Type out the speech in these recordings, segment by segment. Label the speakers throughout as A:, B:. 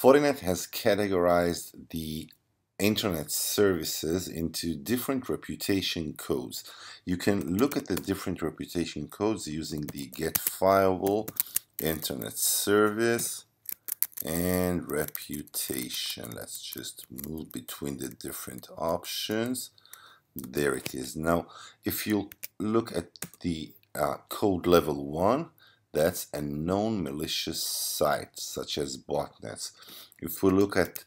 A: Fortinet has categorized the internet services into different reputation codes. You can look at the different reputation codes using the get firewall, internet service, and reputation. Let's just move between the different options. There it is. Now, if you look at the uh, code level 1, that's a known malicious site, such as botnets. If we look at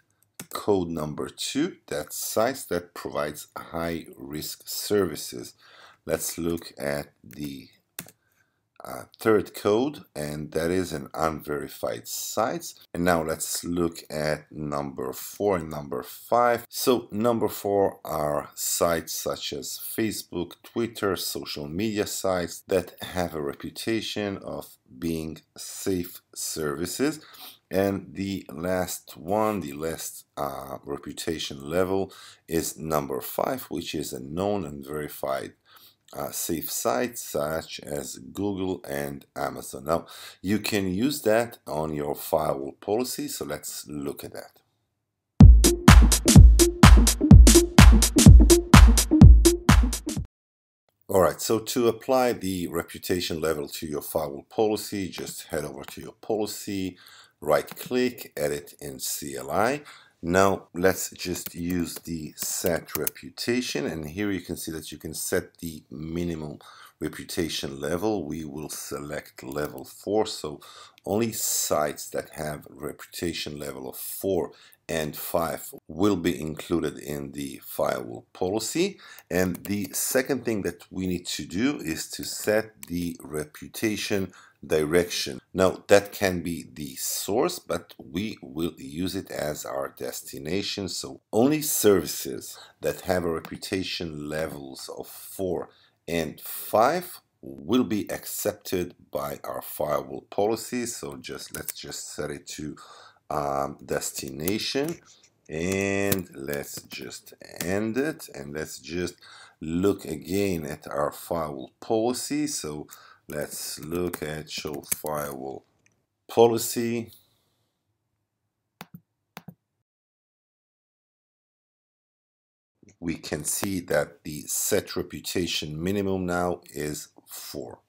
A: code number two, that's sites that provides high risk services. Let's look at the third code and that is an unverified sites and now let's look at number four and number five so number four are sites such as facebook twitter social media sites that have a reputation of being safe services and the last one, the last uh, reputation level is number five, which is a known and verified uh, safe sites such as Google and Amazon. Now, you can use that on your firewall policy, so let's look at that. All right, so to apply the reputation level to your firewall policy, just head over to your policy, right click, edit in CLI, now let's just use the set reputation and here you can see that you can set the minimum reputation level, we will select level 4. So only sites that have reputation level of 4 and 5 will be included in the firewall policy. And the second thing that we need to do is to set the reputation direction. Now that can be the source, but we will use it as our destination. So only services that have a reputation levels of 4 and 5 will be accepted by our firewall policy so just let's just set it to um, destination and let's just end it and let's just look again at our firewall policy so let's look at show firewall policy we can see that the set reputation minimum now is 4.